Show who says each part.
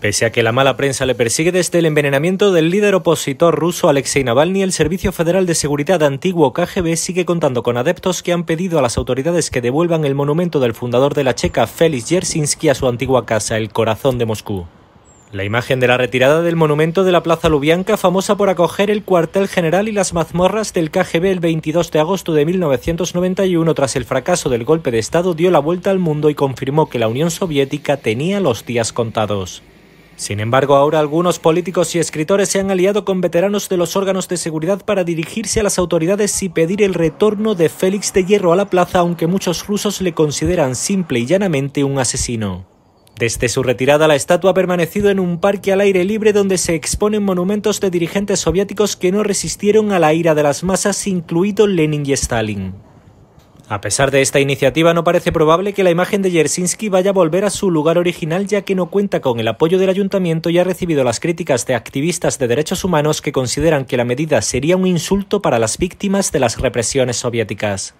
Speaker 1: Pese a que la mala prensa le persigue desde el envenenamiento del líder opositor ruso Alexei Navalny, el Servicio Federal de Seguridad antiguo KGB sigue contando con adeptos que han pedido a las autoridades que devuelvan el monumento del fundador de la Checa, Félix Yersinsky, a su antigua casa, el corazón de Moscú. La imagen de la retirada del monumento de la Plaza Lubyanka, famosa por acoger el cuartel general y las mazmorras del KGB el 22 de agosto de 1991 tras el fracaso del golpe de Estado, dio la vuelta al mundo y confirmó que la Unión Soviética tenía los días contados. Sin embargo, ahora algunos políticos y escritores se han aliado con veteranos de los órganos de seguridad para dirigirse a las autoridades y pedir el retorno de Félix de Hierro a la plaza, aunque muchos rusos le consideran simple y llanamente un asesino. Desde su retirada, la estatua ha permanecido en un parque al aire libre donde se exponen monumentos de dirigentes soviéticos que no resistieron a la ira de las masas, incluido Lenin y Stalin. A pesar de esta iniciativa, no parece probable que la imagen de Yersinski vaya a volver a su lugar original, ya que no cuenta con el apoyo del ayuntamiento y ha recibido las críticas de activistas de derechos humanos que consideran que la medida sería un insulto para las víctimas de las represiones soviéticas.